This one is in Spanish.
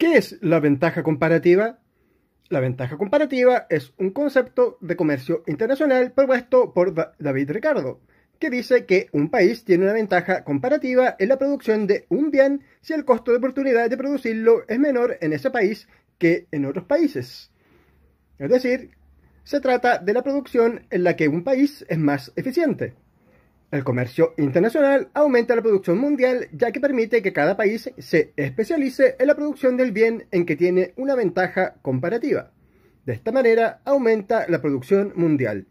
¿Qué es la ventaja comparativa? La ventaja comparativa es un concepto de comercio internacional propuesto por David Ricardo, que dice que un país tiene una ventaja comparativa en la producción de un bien si el costo de oportunidad de producirlo es menor en ese país que en otros países. Es decir, se trata de la producción en la que un país es más eficiente. El comercio internacional aumenta la producción mundial ya que permite que cada país se especialice en la producción del bien en que tiene una ventaja comparativa. De esta manera aumenta la producción mundial.